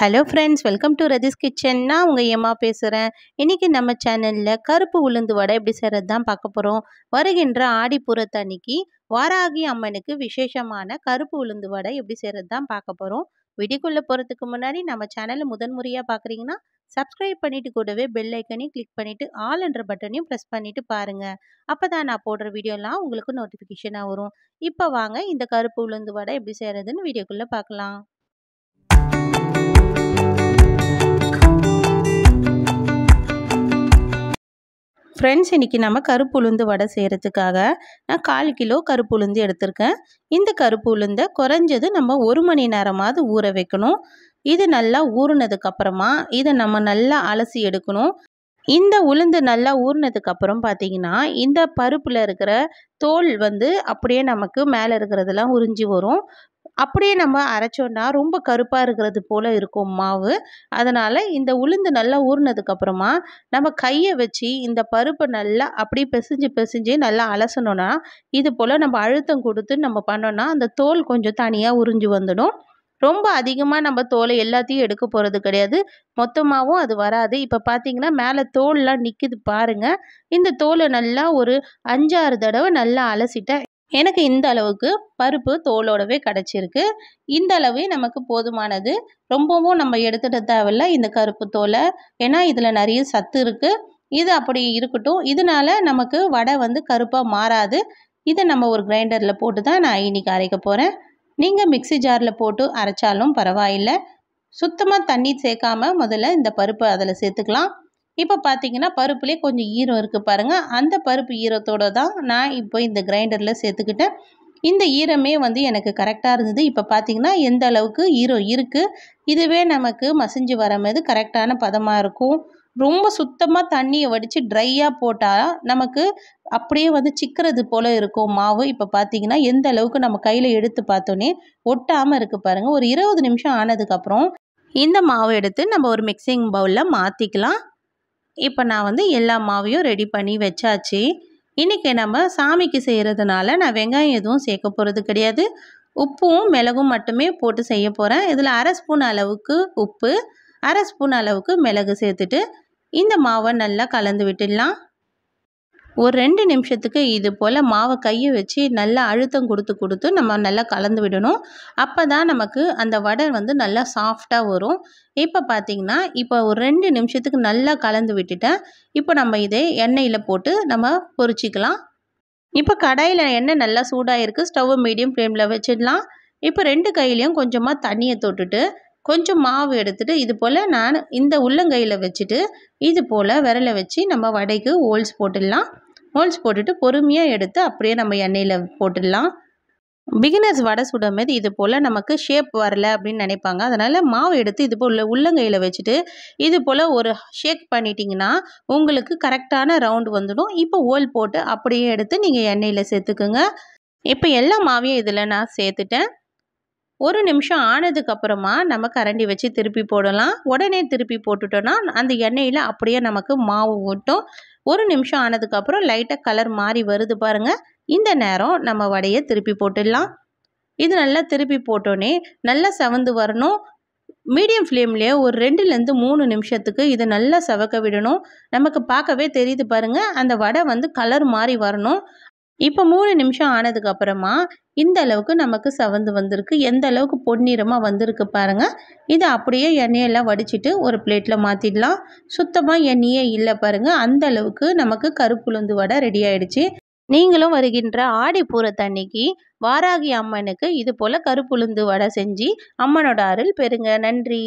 hello friends welcome to Rathi's kitchen நான் உங்கள் ஏமா பேசுகிறேன் இன்றைக்கி நம்ம சேனலில் கருப்பு உளுந்து வடை எப்படி செய்கிறது தான் பார்க்க போகிறோம் வருகின்ற ஆடிப்புறத்தன்னைக்கு வாராகி அம்மனுக்கு விசேஷமான கருப்பு உளுந்து வடை எப்படி செய்கிறது தான் பார்க்க போகிறோம் விடிக்குள்ளே போகிறதுக்கு முன்னாடி நம்ம சேனலை முதன் முறையாக பார்க்குறீங்கன்னா சப்ஸ்கிரைப் பண்ணிவிட்டு கூடவே பெல் ஐக்கனையும் கிளிக் பண்ணிவிட்டு ஆல் என்ற பட்டனையும் ப்ரெஸ் பண்ணிவிட்டு பாருங்கள் அப்போ தான் நான் போடுற வீடியோலாம் உங்களுக்கு நோட்டிஃபிகேஷனாக வரும் இப்போ வாங்க இந்த கருப்பு உளுந்து வடை எப்படி செய்கிறதுன்னு வீடியோக்குள்ளே பார்க்கலாம் ஃப்ரெண்ட்ஸ் இன்றைக்கி நம்ம கருப்பு உளுந்து வடை செய்கிறதுக்காக நான் கால் கிலோ கருப்பு உளுந்து எடுத்திருக்கேன் இந்த கருப்பு உளுந்தை குறைஞ்சது நம்ம ஒரு மணி நேரமாவது ஊற வைக்கணும் இது நல்லா ஊறினதுக்கப்புறமா இதை நம்ம நல்லா அலசி எடுக்கணும் இந்த உளுந்து நல்லா ஊறினதுக்கப்புறம் பார்த்திங்கன்னா இந்த பருப்பில் இருக்கிற தோல் வந்து அப்படியே நமக்கு மேலே இருக்கிறதெல்லாம் உறிஞ்சி வரும் அப்படியே நம்ம அரைச்சோன்னா ரொம்ப கருப்பாக இருக்கிறது போல் இருக்கும் மாவு அதனால் இந்த உளுந்து நல்லா ஊறினதுக்கப்புறமா நம்ம கையை வச்சு இந்த பருப்பை நல்லா அப்படி பிசைஞ்சு பிசைஞ்சு நல்லா அலசணும்னா இது போல் நம்ம அழுத்தம் கொடுத்து நம்ம பண்ணோன்னா அந்த தோல் கொஞ்சம் தனியாக உறிஞ்சு வந்துடும் ரொம்ப அதிகமாக நம்ம தோலை எல்லாத்தையும் எடுக்க போகிறது கிடையாது மொத்தமாகவும் அது வராது இப்போ பார்த்தீங்கன்னா மேலே தோல்லாம் நிற்கிது பாருங்கள் இந்த தோலை நல்லா ஒரு அஞ்சாறு தடவை நல்லா அலசிட்டேன் எனக்கு இந்த அளவுக்கு பருப்பு தோலோடவே கிடச்சிருக்கு இந்த அளவு நமக்கு போதுமானது ரொம்பவும் நம்ம எடுத்துகிட்டு தேவையில்ல இந்த கருப்பு தோலை ஏன்னா இதில் நிறைய சத்து இருக்குது இது அப்படி இருக்கட்டும் இதனால் நமக்கு வடை வந்து கருப்பாக மாறாது இதை நம்ம ஒரு கிரைண்டரில் போட்டு தான் நான் இன்றைக்கி அரைக்க போகிறேன் நீங்கள் மிக்சி ஜாரில் போட்டு அரைச்சாலும் பரவாயில்லை சுத்தமாக தண்ணி சேர்க்காமல் முதல்ல இந்த பருப்பு அதில் சேர்த்துக்கலாம் இப்போ பார்த்தீங்கன்னா பருப்புலேயே கொஞ்சம் ஈரம் இருக்குது பாருங்கள் அந்த பருப்பு ஈரத்தோடு தான் நான் இப்போ இந்த கிரைண்டரில் சேர்த்துக்கிட்டேன் இந்த ஈரமே வந்து எனக்கு கரெக்டாக இருந்தது இப்போ பார்த்திங்கன்னா எந்த அளவுக்கு ஈரம் இருக்குது இதுவே நமக்கு மசிஞ்சு வரமது கரெக்டான பதமாக இருக்கும் ரொம்ப சுத்தமாக தண்ணியை வடித்து ட்ரையாக போட்டால் நமக்கு அப்படியே வந்து சிக்கிறது போல் இருக்கும் மாவு இப்போ பார்த்தீங்கன்னா எந்த அளவுக்கு நம்ம கையில் எடுத்து பார்த்தோன்னே ஒட்டாமல் இருக்குது பாருங்கள் ஒரு இருபது நிமிஷம் ஆனதுக்கப்புறம் இந்த மாவு எடுத்து நம்ம ஒரு மிக்சிங் பவுலில் மாற்றிக்கலாம் இப்போ நான் வந்து எல்லா மாவையும் ரெடி பண்ணி வச்சாச்சு இன்றைக்கி நம்ம சாமிக்கு செய்கிறதுனால நான் வெங்காயம் எதுவும் சேர்க்க போகிறது கிடையாது உப்பும் மிளகும் மட்டுமே போட்டு செய்ய போகிறேன் இதில் அரை ஸ்பூன் அளவுக்கு உப்பு அரை ஸ்பூன் அளவுக்கு மிளகு சேர்த்துட்டு இந்த மாவை நல்லா கலந்து விட்டுடலாம் ஒரு ரெண்டு நிமிஷத்துக்கு இது போல் மாவை கையை வச்சு நல்லா அழுத்தம் கொடுத்து கொடுத்து நம்ம நல்லா கலந்து விடணும் அப்போ தான் நமக்கு அந்த வடை வந்து நல்லா சாஃப்டாக வரும் இப்போ பார்த்திங்கன்னா இப்போ ஒரு ரெண்டு நிமிஷத்துக்கு நல்லா கலந்து விட்டுட்டேன் இப்போ நம்ம இதை எண்ணெயில் போட்டு நம்ம பொரிச்சிக்கலாம் இப்போ கடாயில் எண்ணெய் நல்லா சூடாக இருக்குது ஸ்டவ் மீடியம் ஃப்ளேமில் வச்சிடலாம் இப்போ ரெண்டு கையிலையும் கொஞ்சமாக தண்ணியை தொட்டுட்டு கொஞ்சம் மாவு எடுத்துகிட்டு இது போல் நான் இந்த உள்ளங்கையில் வச்சுட்டு இது போல் விரலை வச்சு நம்ம வடைக்கு ஹோல்ஸ் போட்டுடலாம் ஹோல்ஸ் போட்டுட்டு பொறுமையாக எடுத்து அப்படியே நம்ம எண்ணெயில் போட்டுடலாம் பிகினர்ஸ் வடை சுடும் போது இது போல் நமக்கு ஷேப் வரல அப்படின்னு நினைப்பாங்க அதனால் மாவு எடுத்து இது போல் உள்ளங்கையில் வச்சுட்டு இது போல் ஒரு ஷேக் பண்ணிட்டீங்கன்னா உங்களுக்கு கரெக்டான ரவுண்டு வந்துடும் இப்போ ஓல் போட்டு அப்படியே எடுத்து நீங்கள் எண்ணெயில் சேர்த்துக்குங்க இப்போ எல்லா மாவையும் இதில் நான் சேர்த்துட்டேன் ஒரு நிமிஷம் ஆனதுக்கப்புறமா நம்ம கரண்டி வச்சு திருப்பி போடலாம் உடனே திருப்பி போட்டுட்டோன்னா அந்த எண்ணெயில் அப்படியே நமக்கு மாவு ஊட்டும் ஒரு நிமிஷம் ஆனதுக்கப்புறம் லைட்டாக கலர் மாறி வருது பாருங்கள் இந்த நேரம் நம்ம வடையை திருப்பி போட்டுடலாம் இது நல்லா திருப்பி போட்டோன்னே நல்லா செவந்து வரணும் மீடியம் ஃப்ளேம்லேயே ஒரு ரெண்டுலேருந்து மூணு நிமிஷத்துக்கு இது நல்லா செவக்க விடணும் நமக்கு பார்க்கவே தெரியுது பாருங்கள் அந்த வடை வந்து கலர் மாறி வரணும் இப்போ மூணு நிமிஷம் ஆனதுக்கப்புறமா இந்த அளவுக்கு நமக்கு சவந்து வந்திருக்கு எந்த அளவுக்கு பொன்னிறமாக வந்திருக்கு பாருங்கள் இதை அப்படியே எண்ணெயெல்லாம் வடிச்சிட்டு ஒரு பிளேட்டில் மாற்றிடலாம் சுத்தமாக எண்ணெயே இல்லை பாருங்கள் அந்த அளவுக்கு நமக்கு கருப்புளுந்து வடை ரெடி ஆகிடுச்சு நீங்களும் வருகின்ற ஆடி தண்ணிக்கு வாராகி அம்மனுக்கு இது போல் கருப்புளுந்து வடை செஞ்சு அம்மனோட அருள் பெறுங்க நன்றி